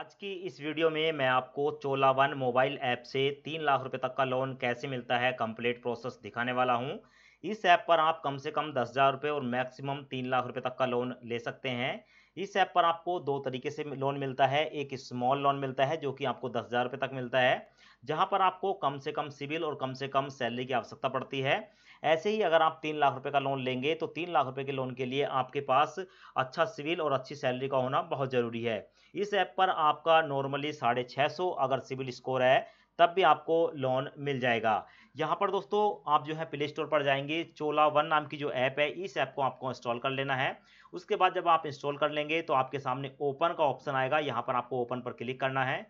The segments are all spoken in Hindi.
आज की इस वीडियो में मैं आपको चोला वन मोबाइल ऐप से तीन लाख रुपए तक का लोन कैसे मिलता है कंप्लीट प्रोसेस दिखाने वाला हूं इस ऐप पर आप कम से कम दस हज़ार रुपये और मैक्सिमम तीन लाख रुपए तक का लोन ले सकते हैं इस ऐप पर आपको दो तरीके से लोन मिलता है एक स्मॉल लोन मिलता है जो कि आपको दस हज़ार रुपये तक मिलता है जहाँ पर आपको कम से कम सिविल और कम से कम सैलरी की आवश्यकता पड़ती है ऐसे ही अगर आप तीन लाख रुपए का लोन लेंगे तो तीन लाख रुपए के लोन के लिए आपके पास अच्छा सिविल और अच्छी सैलरी का होना बहुत ज़रूरी है इस ऐप पर आपका नॉर्मली साढ़े छः सौ अगर सिविल स्कोर है तब भी आपको लोन मिल जाएगा यहाँ पर दोस्तों आप जो है प्ले स्टोर पर जाएंगे चोला वन नाम की जो ऐप है इस ऐप को आपको इंस्टॉल कर लेना है उसके बाद जब आप इंस्टॉल कर लेंगे तो आपके सामने ओपन का ऑप्शन आएगा यहाँ पर आपको ओपन पर क्लिक करना है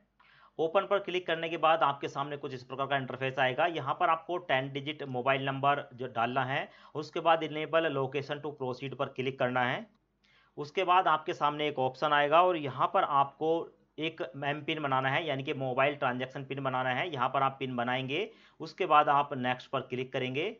ओपन पर क्लिक करने के बाद आपके सामने कुछ इस प्रकार का इंटरफेस आएगा यहाँ पर आपको टेन डिजिट मोबाइल नंबर जो डालना है उसके बाद इनेबल लोकेशन टू प्रोसीड पर क्लिक करना है उसके बाद आपके सामने एक ऑप्शन आएगा और यहाँ पर आपको एक एम पिन बनाना है यानी कि मोबाइल ट्रांजेक्शन पिन बनाना है यहाँ पर आप पिन बनाएंगे उसके बाद आप नेक्स्ट पर क्लिक करेंगे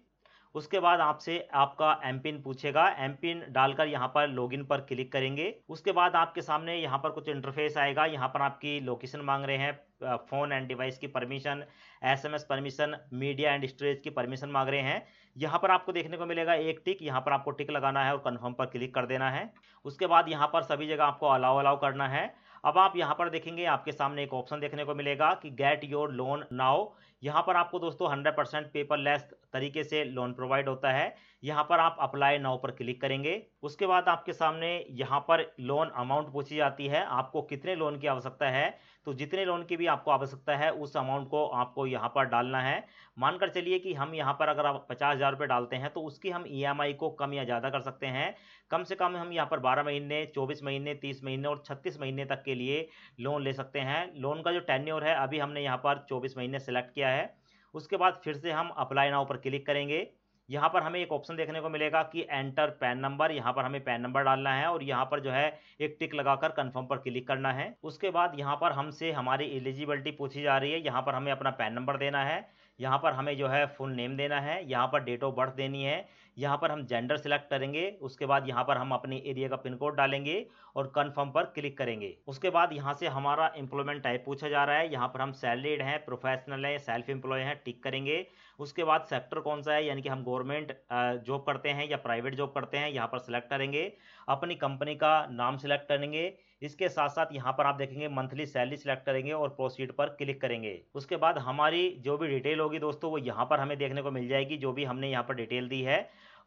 उसके बाद आपसे आपका एम पिन पूछेगा एम पिन डालकर यहाँ पर लॉगिन पर क्लिक करेंगे उसके बाद आपके सामने यहाँ पर कुछ इंटरफेस आएगा यहाँ पर आपकी लोकेशन मांग रहे हैं फ़ोन एंड डिवाइस की permission SMS permission media and storage की परमिशन मांग रहे हैं यहाँ पर आपको देखने को मिलेगा एक टिक यहाँ पर आपको टिक लगाना है और कन्फर्म पर क्लिक कर देना है उसके बाद यहाँ पर सभी जगह आपको अलाउ अलाउ करना है अब आप यहाँ पर देखेंगे आपके सामने एक ऑप्शन देखने को मिलेगा कि गेट योर लोन नाउ यहाँ पर आपको दोस्तों 100 परसेंट पेपर लेस तरीके से लोन प्रोवाइड होता है यहाँ पर आप अप्लाई नाउ पर क्लिक करेंगे उसके बाद आपके सामने यहाँ पर लोन अमाउंट पूछी जाती है आपको कितने लोन की आवश्यकता है तो जितने लोन की भी आपको आवश्यकता है उस अमाउंट को आपको यहाँ पर डालना है मानकर चलिए कि हम यहाँ पर अगर आप पचास हज़ार रुपये डालते हैं तो उसकी हम ई e को कम या ज़्यादा कर सकते हैं कम से कम हम यहाँ पर बारह महीने चौबीस महीने तीस महीने और छत्तीस महीने तक के लिए लोन ले सकते हैं लोन का जो टेन्योर है अभी हमने यहाँ पर चौबीस महीने सेलेक्ट किया है उसके बाद फिर से हम अप्लाई नाव पर क्लिक करेंगे यहाँ पर हमें एक ऑप्शन देखने को मिलेगा कि एंटर पैन नंबर यहाँ पर हमें पैन नंबर डालना है और यहाँ पर जो है एक टिक लगाकर कंफर्म पर क्लिक करना है उसके बाद यहाँ पर हमसे हमारी एलिजिबिलिटी पूछी जा रही है यहाँ पर हमें अपना पैन नंबर देना है यहाँ पर हमें जो है फुल नेम देना है यहाँ पर डेट ऑफ बर्थ देनी है यहाँ पर हम जेंडर सिलेक्ट करेंगे उसके बाद यहाँ पर हम अपने एरिया का पिन कोड डालेंगे और कन्फर्म पर क्लिक करेंगे उसके बाद यहाँ से हमारा एम्प्लॉयमेंट टाइप पूछा जा रहा है यहाँ पर हम सैलरीड हैं प्रोफेशनल हैं सेल्फ एम्प्लॉय हैं टिक करेंगे उसके बाद सेक्टर कौन सा है यानी कि हम गवर्नमेंट जॉब करते हैं या प्राइवेट जॉब करते हैं यहाँ पर सिलेक्ट करेंगे अपनी कंपनी का नाम सिलेक्ट करेंगे इसके साथ साथ यहाँ पर आप देखेंगे मंथली सैलरी सिलेक्ट करेंगे और प्रोसीड पर क्लिक करेंगे उसके बाद हमारी जो भी डिटेल होगी दोस्तों वो यहाँ पर हमें देखने को मिल जाएगी जो भी हमने यहाँ पर डिटेल दी है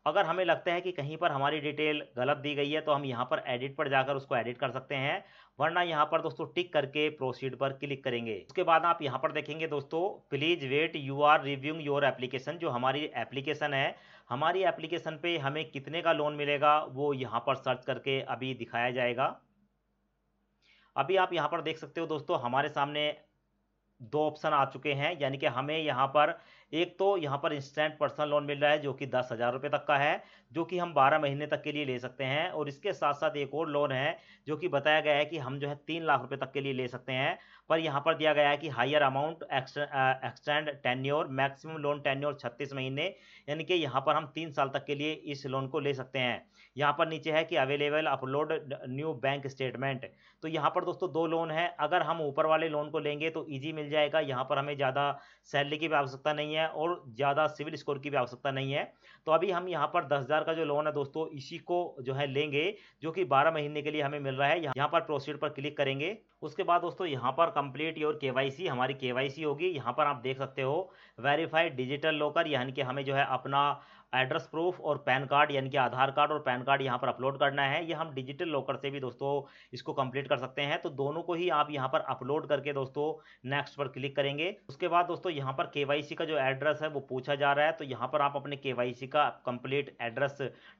अगर हमें लगता है कि कहीं पर हमारी डिटेल गलत दी गई है तो हम यहाँ पर एडिट पर जाकर उसको एडिट कर सकते हैं वरना यहाँ पर दोस्तों टिक करके प्रोसीड पर क्लिक करेंगे उसके बाद आप यहाँ पर देखेंगे दोस्तों please wait you are reviewing your application जो हमारी एप्लीकेशन है हमारी एप्लीकेशन पे हमें कितने का लोन मिलेगा वो यहाँ पर सर्च करके अभी दिखाया जाएगा अभी आप यहाँ पर देख सकते हो दोस्तों हमारे सामने दो ऑप्शन आ चुके हैं यानी कि हमें यहाँ पर एक तो यहाँ पर इंस्टेंट पर्सनल लोन मिल रहा है जो कि दस हज़ार रुपये तक का है जो कि हम बारह महीने तक के लिए ले सकते हैं और इसके साथ साथ एक और लोन है जो कि बताया गया है कि हम जो है तीन लाख रुपये तक के लिए ले सकते हैं पर यहाँ पर दिया गया है कि higher amount extend tenure maximum loan tenure छत्तीस महीने यानी कि यहाँ पर हम तीन साल तक के लिए इस लोन को ले सकते हैं यहाँ पर नीचे है कि available upload new bank statement तो यहाँ पर दोस्तों दो लोन है अगर हम ऊपर वाले लोन को लेंगे तो ईजी मिल जाएगा यहाँ पर हमें ज़्यादा सैलरी की भी आवश्यकता नहीं है है और ज़्यादा सिविल स्कोर की भी आवश्यकता नहीं है तो अभी हम यहाँ पर दस हज़ार का जो लोन है दोस्तों इसी को जो है लेंगे जो कि बारह महीने के लिए हमें मिल रहा है यहाँ पर प्रोसीड पर क्लिक करेंगे उसके बाद दोस्तों यहाँ पर कंप्लीट योर के हमारी के होगी यहाँ पर आप देख सकते हो वेरीफाइड डिजिटल लॉकर यानी कि हमें जो है अपना एड्रेस प्रूफ और पैन कार्ड यानी कि आधार कार्ड और पैन कार्ड यहाँ पर अपलोड करना है ये हम डिजिटल लॉकर से भी दोस्तों इसको कंप्लीट कर सकते हैं तो दोनों को ही आप यहाँ पर अपलोड करके दोस्तों नेक्स्ट पर क्लिक करेंगे उसके बाद दोस्तों यहाँ पर के का जो एड्रेस है वो पूछा जा रहा है तो यहाँ पर आप अपने के का कंप्लीट एड्रेस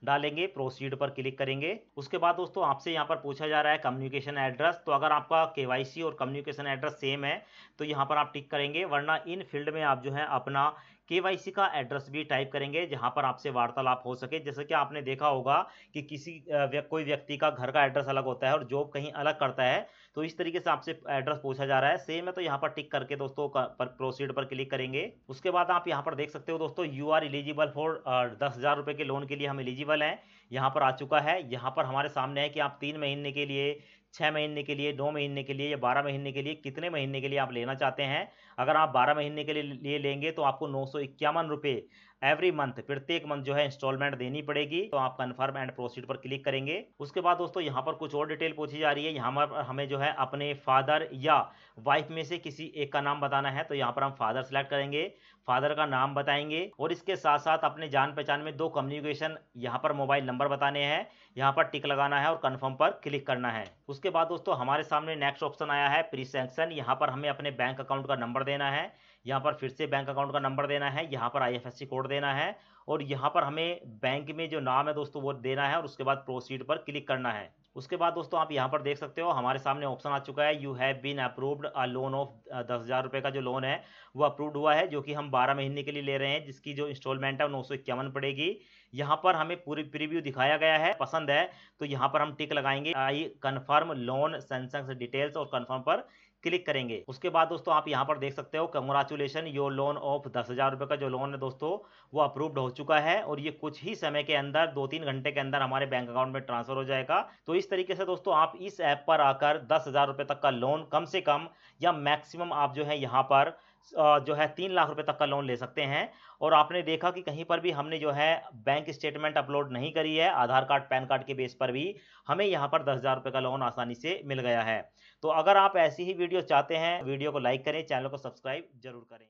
डालेंगे प्रोसीड पर क्लिक करेंगे उसके बाद दोस्तों आपसे यहाँ पर पूछा जा रहा है कम्युनिकेशन एड्रेस तो अगर आपका के और कम्युनिकेशन एड्रेस सेम है तो यहाँ पर आप टिक करेंगे वरना इन फील्ड में आप जो है अपना केवाईसी का एड्रेस भी टाइप करेंगे जहां पर आपसे वार्तालाप हो सके जैसे कि आपने देखा होगा कि किसी कोई व्यक्ति का घर का एड्रेस अलग होता है और जॉब कहीं अलग करता है तो इस तरीके से आपसे एड्रेस पूछा जा रहा है सेम है तो यहाँ पर टिक करके दोस्तों पर प्रोसीड पर क्लिक करेंगे उसके बाद आप यहाँ पर देख सकते हो दोस्तों यू आर एलिजिबल फॉर दस हज़ार रुपये के लोन के लिए हम एलिजिबल हैं यहाँ पर आ चुका है यहाँ पर हमारे सामने है कि आप तीन महीने के लिए छः महीने के लिए दो महीने के लिए या बारह महीने के लिए कितने महीने के लिए आप लेना चाहते हैं अगर आप बारह महीने के लिए लेंगे तो आपको नौ सौ इक्यावन रुपये एवरी मंथ प्रत्येक मंथ जो है इंस्टॉलमेंट देनी पड़ेगी तो आप कन्फर्म एंड प्रोसीड पर क्लिक करेंगे उसके बाद दोस्तों यहाँ पर कुछ और डिटेल पूछी जा रही है यहाँ पर हमें जो है अपने फादर या वाइफ में से किसी एक का नाम बताना है तो यहाँ पर हम फादर सेलेक्ट करेंगे फादर का नाम बताएंगे और इसके साथ साथ अपने जान पहचान में दो कम्युनिकेशन यहाँ पर मोबाइल नंबर बताने हैं यहाँ पर टिक लगाना है और कन्फर्म पर क्लिक करना है उसके बाद दोस्तों हमारे सामने नेक्स्ट ऑप्शन आया है प्री सेंक्शन यहाँ पर हमें अपने बैंक अकाउंट का नंबर देना है यहाँ पर फिर से बैंक अकाउंट का नंबर देना है यहाँ पर आईएफएससी कोड देना है और यहाँ पर हमें बैंक में जो नाम है दोस्तों वो देना है और उसके बाद प्रोसीड पर क्लिक करना है उसके बाद दोस्तों आप यहाँ पर देख सकते हो हमारे सामने ऑप्शन आ चुका है you have been approved a loan of दस हज़ार रुपये का जो लोन है वो अप्रूव्ड हुआ है जो कि हम बारह महीने के लिए ले रहे हैं जिसकी जो इंस्टॉलमेंट है वो नौ सौ इक्यावन पड़ेगी यहाँ पर हमें पूरी प्रीव्यू दिखाया गया है पसंद है तो यहाँ पर हम टिक लगाएंगे I confirm loan sanctioning details और कन्फर्म पर क्लिक करेंगे उसके बाद दोस्तों आप यहाँ पर देख सकते हो कंग्रेचुलेशन योर लोन ऑफ दस हज़ार रुपए का जो लोन है दोस्तों वो अप्रूव्ड हो चुका है और ये कुछ ही समय के अंदर दो तीन घंटे के अंदर हमारे बैंक अकाउंट में ट्रांसफर हो जाएगा तो इस तरीके से दोस्तों आप इस ऐप पर आकर दस हज़ार रुपए तक का लोन कम से कम या मैक्सिमम आप जो है यहाँ पर जो है तीन लाख रुपए तक का लोन ले सकते हैं और आपने देखा कि कहीं पर भी हमने जो है बैंक स्टेटमेंट अपलोड नहीं करी है आधार कार्ड पैन कार्ड के बेस पर भी हमें यहाँ पर दस हज़ार रुपये का लोन आसानी से मिल गया है तो अगर आप ऐसी ही वीडियो चाहते हैं वीडियो को लाइक करें चैनल को सब्सक्राइब जरूर करें